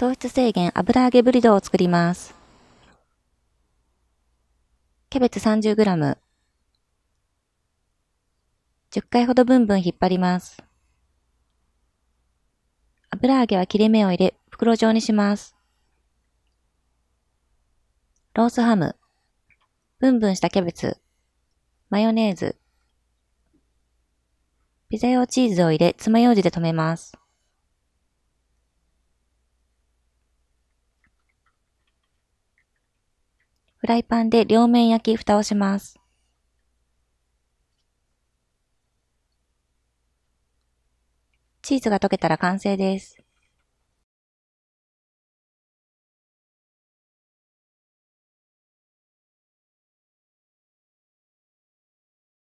糖質制限油揚げブリドを作ります。キャベツ 30g。10回ほどブンブン引っ張ります。油揚げは切れ目を入れ、袋状にします。ロースハム。ブンブンしたキャベツ。マヨネーズ。ピザ用チーズを入れ、爪楊枝で留めます。ライパンで両面焼き蓋をします。チーズが溶けたら完成です。